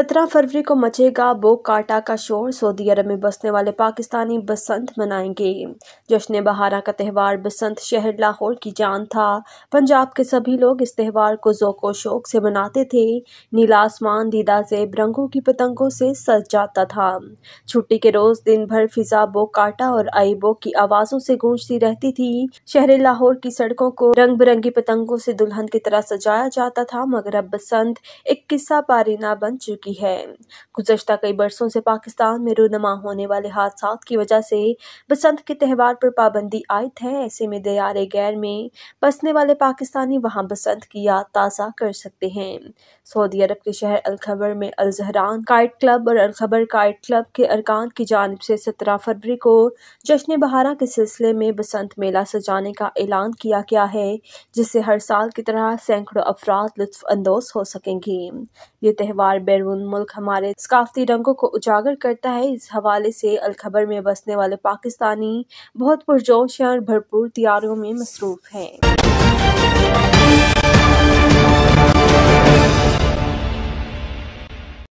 सत्रह फरवरी को मचेगा बो काटा का शोर सऊदी अरब में बसने वाले पाकिस्तानी बसंत मनाएंगे जश्न बहारा का त्यौहार बसंत शहर लाहौर की जान था पंजाब के सभी लोग इस त्यौहार को जोको शोक से मनाते थे नीला आसमान दीदा जेब रंगों की पतंगों से सज जाता था छुट्टी के रोज दिन भर फिजा बो काटा और आईबो की आवाजों से गूंजती रहती थी शहर लाहौर की सड़कों को रंग बिरंगी पतंगों से दुल्हन की तरह सजाया जाता था मगर अब बसंत एक किस्सा पारीना बन चुकी चुकी है गुजशत कई बरसों से पाकिस्तान में रूनमा होने वाले हादसा की वजह से बसंत के त्यौहार पर पाबंदी आयत है ऐसे में दयार गैर में बसने वाले पाकिस्तानी वहाँ बसंत की याद ताज़ा कर सकते हैं सऊदी अरब के शहर अलखबर में अलजहरान काइट क्लब और अलखबर काइट क्लब के अरकान की जानब से सत्रह फरवरी को जश्न बहारा के सिलसिले में बसंत मेला सजाने का ऐलान किया गया है जिससे हर साल की तरह सैकड़ों अफराद लुफानंदोज हो सकेंगे ये त्यौहार बैरून मुल्क हमारे सकाफती रंगों को उजागर करता है इस हवाले से अलखबर में बसने वाले पाकिस्तानी बहुत पुरजोश और भरपूर तैयारियों में मसरूफ हैं